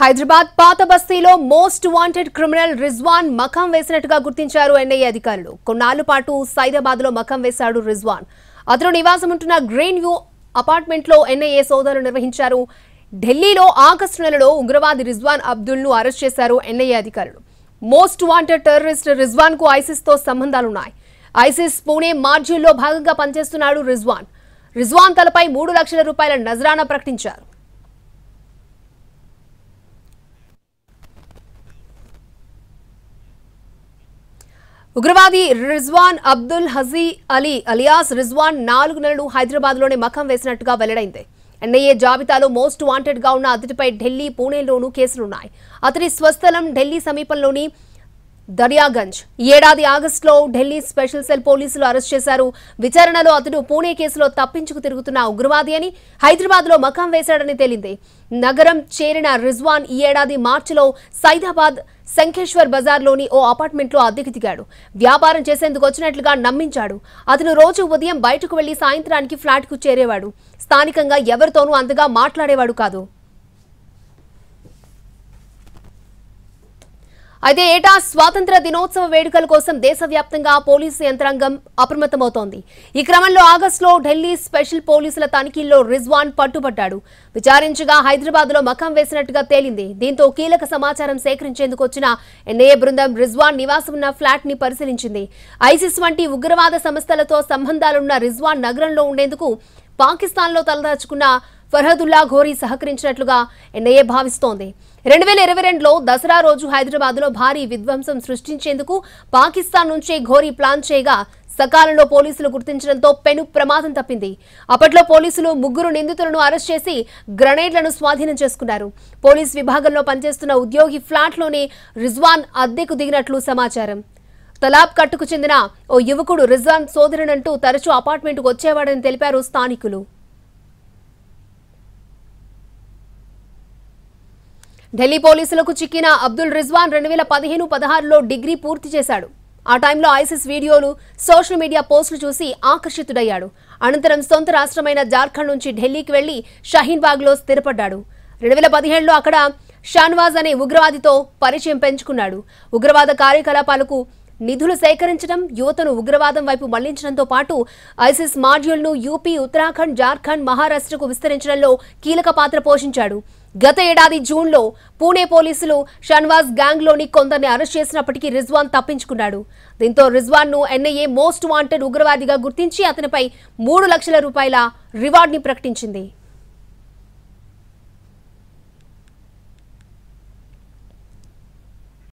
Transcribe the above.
హైదరాబాద్ పాత బస్తీలో most wanted criminal Rizwan మఖం వేసినట్టుగా గుర్తించారు ఎన్ఐఏ అధికారులు కొన్నాళ్ళు పాటు సైదాబాద్ లో మఖం వేశాడు రిజ్వాన్ అతను నివాసం ఉంటున్న గ్రీన్ వ్యూ అపార్ట్మెంట్ లో ఎన్ఐఏ సోదరులు నిర్వహించారు ఢిల్లీలో ఆగస్టు నెలలో ఉగ్రవాది రిజ్వాన్ అబ్దుల్ ను అరెస్ట్ చేశారు ఎన్ఐఏ అధికారులు మోస్ట్ వాంటెడ్ టెర్రరిస్ట్ రిజ్వాన్ కు ఐసిస్ తో సంబంధాలున్నాయి ఐసిస్ పూణే మార్జిల్లో భాగంగా పనిచేస్తున్నాడు రిజ్వాన్ రిజ్వాన్ తలపై మూడు లక్షల రూపాయల నజరానా ప్రకటించారు ఉగ్రవాది రిజ్వాన్ అబ్దుల్ హజీ అలీ అలియాస్ రిజ్వాన్ నాలుగు నెలలు హైదరాబాద్లోనే మఖం వేసినట్టుగా వెల్లడైంది ఎన్ఐఏ జాబితాలో మోస్ట్ వాంటెడ్ గా ఉన్న అతడిపై ఢిల్లీ పూణేలోనూ కేసులున్నాయి అతడి స్వస్థలం ఢిల్లీ సమీపంలోని దర్యాగంజ్ ఏడాది ఆగస్టులో ఢిల్లీ స్పెషల్ సెల్ పోలీసులు అరెస్ట్ చేశారు విచారణలో అతడు పూణే కేసులో తప్పించుకు తిరుగుతున్న ఉగ్రవాది అని హైదరాబాద్లో మఖం వేశాడని తేలింది నగరం చేరిన రిజ్వాన్ ఈ ఏడాది మార్చిలో సైదాబాద్ శంఖేశ్వర్ బజార్లోని ఓ అపార్ట్మెంట్లో అద్దెకి దిగాడు వ్యాపారం చేసేందుకు వచ్చినట్లుగా నమ్మించాడు అతను రోజు ఉదయం బయటకు వెళ్లి సాయంత్రానికి ఫ్లాట్కు చేరేవాడు స్థానికంగా ఎవరితోనూ అంతగా మాట్లాడేవాడు కాదు అయితే ఏటా స్వాతంత్ర దినోత్సవ వేడుకల కోసం దేశవ్యాప్తంగా పోలీసు యంత్రాంగం అప్రమత్తమవుతోంది ఈ క్రమంలో ఆగస్టులో ఢిల్లీ స్పెషల్ పోలీసుల తనిఖీల్లో రిజ్వాన్ పట్టుబడ్డాడు విచారించగా హైదరాబాద్ లో మకం వేసినట్టుగా తేలింది దీంతో కీలక సమాచారం సేకరించేందుకు వచ్చిన ఎన్ఐఏ బృందం రిజ్వాన్ నివాసం ఉన్న ఫ్లాట్ ని పరిశీలించింది ఐసిస్ వంటి ఉగ్రవాద సంస్థలతో సంబంధాలున్న రిజ్వాన్ నగరంలో ఉండేందుకు పాకిస్తాన్లో తలదాచుకున్న ఫర్హదుల్లా ఘోరీ సహకరించినట్లుగా ఎన్ఐఏ భావిస్తోంది రెండు వేల ఇరవై రెండులో దసరా రోజు హైదరాబాద్లో భారీ విధ్వంసం సృష్టించేందుకు పాకిస్తాన్ నుంచే ఘోరీ ప్లాన్ చేయగా సకాలంలో పోలీసులు గుర్తించడంతో పెను ప్రమాదం తప్పింది అప్పట్లో పోలీసులు ముగ్గురు నిందితులను అరెస్ట్ చేసి గ్రనేడ్లను స్వాధీనం చేసుకున్నారు పోలీస్ విభాగంలో పనిచేస్తున్న ఉద్యోగి ఫ్లాట్లోనే రిజ్వాన్ అద్దెకు దిగినట్లు సమాచారం తలాబ్ కట్టుకు చెందిన ఓ యువకుడు రిజ్వాన్ సోదరునంటూ తరచూ అపార్ట్మెంట్కు వచ్చేవాడని తెలిపారు స్థానికులు ఢిల్లీ పోలీసులకు చిక్కిన అబ్దుల్ రిజ్వాన్ రెండు వేల పదిహేను పదహారులో డిగ్రీ పూర్తి చేశాడు ఆ టైంలో ఐసిస్ వీడియోలు సోషల్ మీడియా పోస్టులు చూసి ఆకర్షితుడయ్యాడు అనంతరం సొంత రాష్ట్రమైన జార్ఖండ్ నుంచి ఢిల్లీకి వెళ్లి లో స్థిరపడ్డాడు రెండు వేల పదిహేడులో అక్కడ షాన్వాజ్ అనే ఉగ్రవాదితో పరిచయం పెంచుకున్నాడు ఉగ్రవాద కార్యకలాపాలకు నిధులు సేకరించడం యువతను ఉగ్రవాదం వైపు మళ్లించడంతో పాటు ఐసిస్ మాడ్యూల్ను యూపీ ఉత్తరాఖండ్ జార్ఖండ్ మహారాష్ట్రకు విస్తరించడంలో కీలక పాత్ర పోషించాడు గత ఏడాది జూన్లో పూణే పోలీసులు షన్వాజ్ గ్యాంగ్లోని కొందరిని అరెస్ట్ చేసినప్పటికీ రిజ్వాన్ తప్పించుకున్నాడు దీంతో రిజ్వాన్ను ఎన్ఐఏ మోస్ట్ వాంటెడ్ ఉగ్రవాదిగా గుర్తించి అతనిపై మూడు లక్షల రూపాయల రివార్డ్ని ప్రకటించింది